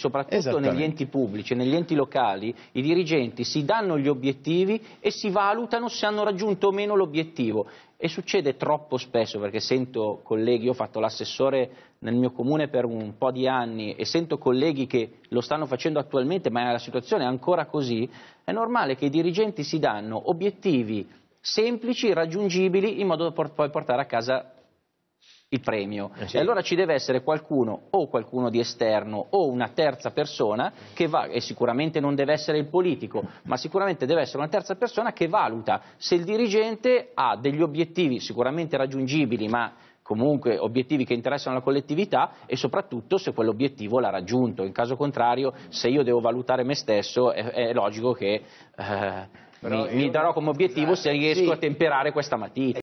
soprattutto negli enti pubblici e negli enti locali, i dirigenti si danno gli obiettivi e si valutano se hanno raggiunto o meno l'obiettivo. E succede troppo spesso, perché sento colleghi, io ho fatto l'assessore nel mio comune per un po' di anni e sento colleghi che lo stanno facendo attualmente, ma la situazione è ancora così, è normale che i dirigenti si danno obiettivi semplici, raggiungibili, in modo da poi portare a casa il premio. Eh sì. E allora ci deve essere qualcuno o qualcuno di esterno o una terza persona che va, e sicuramente non deve essere il politico, ma sicuramente deve essere una terza persona che valuta se il dirigente ha degli obiettivi sicuramente raggiungibili, ma comunque obiettivi che interessano la collettività e soprattutto se quell'obiettivo l'ha raggiunto. In caso contrario, se io devo valutare me stesso, è, è logico che eh, mi, mi, darò come obiettivo eh, se riesco sì. a temperare questa matita.